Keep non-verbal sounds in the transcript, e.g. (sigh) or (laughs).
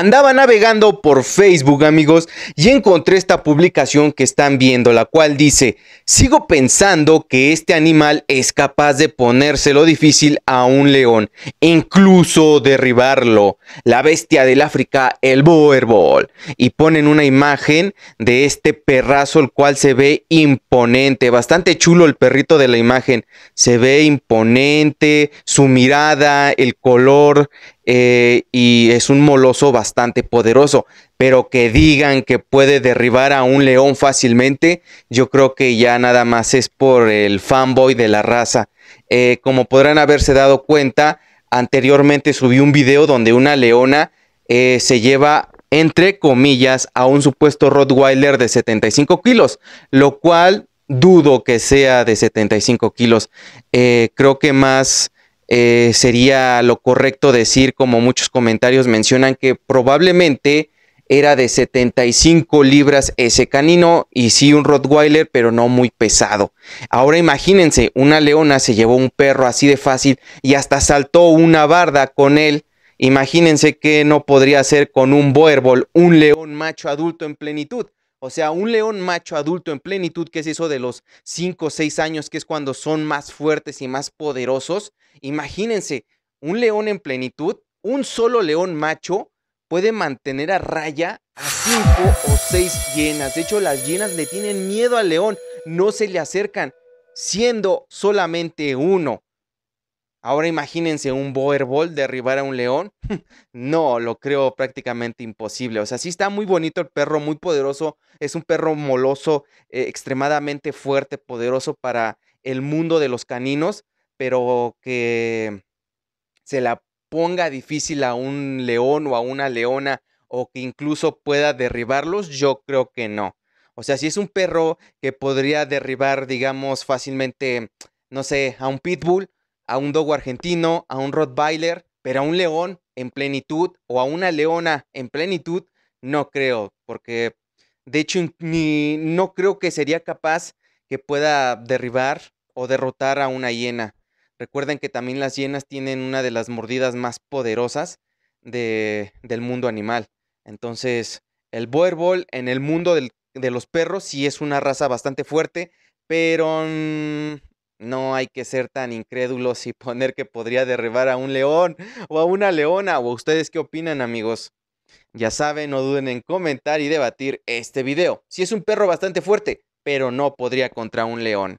Andaba navegando por Facebook, amigos, y encontré esta publicación que están viendo, la cual dice, sigo pensando que este animal es capaz de ponérselo difícil a un león, incluso derribarlo, la bestia del África, el Boerboel. Y ponen una imagen de este perrazo, el cual se ve imponente, bastante chulo el perrito de la imagen, se ve imponente, su mirada, el color, eh, y es un moloso bastante poderoso, pero que digan que puede derribar a un león fácilmente, yo creo que ya nada más es por el fanboy de la raza. Eh, como podrán haberse dado cuenta, anteriormente subí un video donde una leona eh, se lleva entre comillas a un supuesto Rottweiler de 75 kilos, lo cual dudo que sea de 75 kilos. Eh, creo que más eh, sería lo correcto decir, como muchos comentarios mencionan, que probablemente era de 75 libras ese canino y sí un Rottweiler, pero no muy pesado. Ahora imagínense, una leona se llevó un perro así de fácil y hasta saltó una barda con él. Imagínense que no podría hacer con un boerbol, un león macho adulto en plenitud. O sea, un león macho adulto en plenitud, que es eso de los 5 o 6 años, que es cuando son más fuertes y más poderosos. Imagínense, un león en plenitud, un solo león macho puede mantener a raya a 5 o 6 hienas. De hecho, las hienas le tienen miedo al león, no se le acercan, siendo solamente uno. Ahora imagínense un Boerboel derribar a un león. (laughs) no, lo creo prácticamente imposible. O sea, sí está muy bonito el perro, muy poderoso. Es un perro moloso, eh, extremadamente fuerte, poderoso para el mundo de los caninos, pero que se la ponga difícil a un león o a una leona o que incluso pueda derribarlos, yo creo que no. O sea, si es un perro que podría derribar, digamos, fácilmente, no sé, a un pitbull a un dogo argentino, a un Rottweiler, pero a un león en plenitud o a una leona en plenitud, no creo, porque de hecho ni, no creo que sería capaz que pueda derribar o derrotar a una hiena. Recuerden que también las hienas tienen una de las mordidas más poderosas del mundo animal. Entonces, el Boerboel en el mundo de los perros sí es una raza bastante fuerte, pero no hay que ser tan incrédulos y (laughs) poner que podría derribar a un león o a una leona. ¿O ustedes qué opinan, amigos? Ya saben, no duden en comentar y debatir este video. Si es un perro bastante fuerte, pero no podría contra un león.